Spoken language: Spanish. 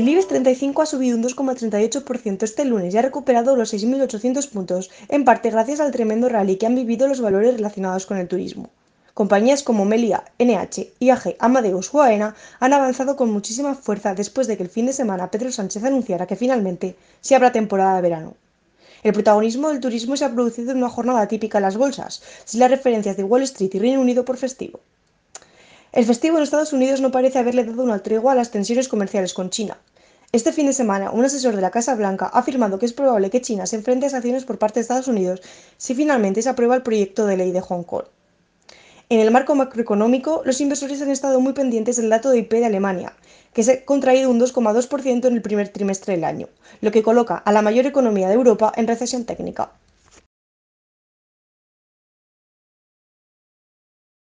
El IBEX 35 ha subido un 2,38% este lunes y ha recuperado los 6.800 puntos, en parte gracias al tremendo rally que han vivido los valores relacionados con el turismo. Compañías como Melia, NH, IAG, Amadeus o AENA han avanzado con muchísima fuerza después de que el fin de semana Pedro Sánchez anunciara que finalmente se abra temporada de verano. El protagonismo del turismo se ha producido en una jornada típica en las bolsas, sin las referencias de Wall Street y Reino Unido por festivo. El festivo en Estados Unidos no parece haberle dado una tregua a las tensiones comerciales con China, este fin de semana, un asesor de la Casa Blanca ha afirmado que es probable que China se enfrente a sanciones por parte de Estados Unidos si finalmente se aprueba el proyecto de ley de Hong Kong. En el marco macroeconómico, los inversores han estado muy pendientes del dato de IP de Alemania, que se ha contraído un 2,2% en el primer trimestre del año, lo que coloca a la mayor economía de Europa en recesión técnica.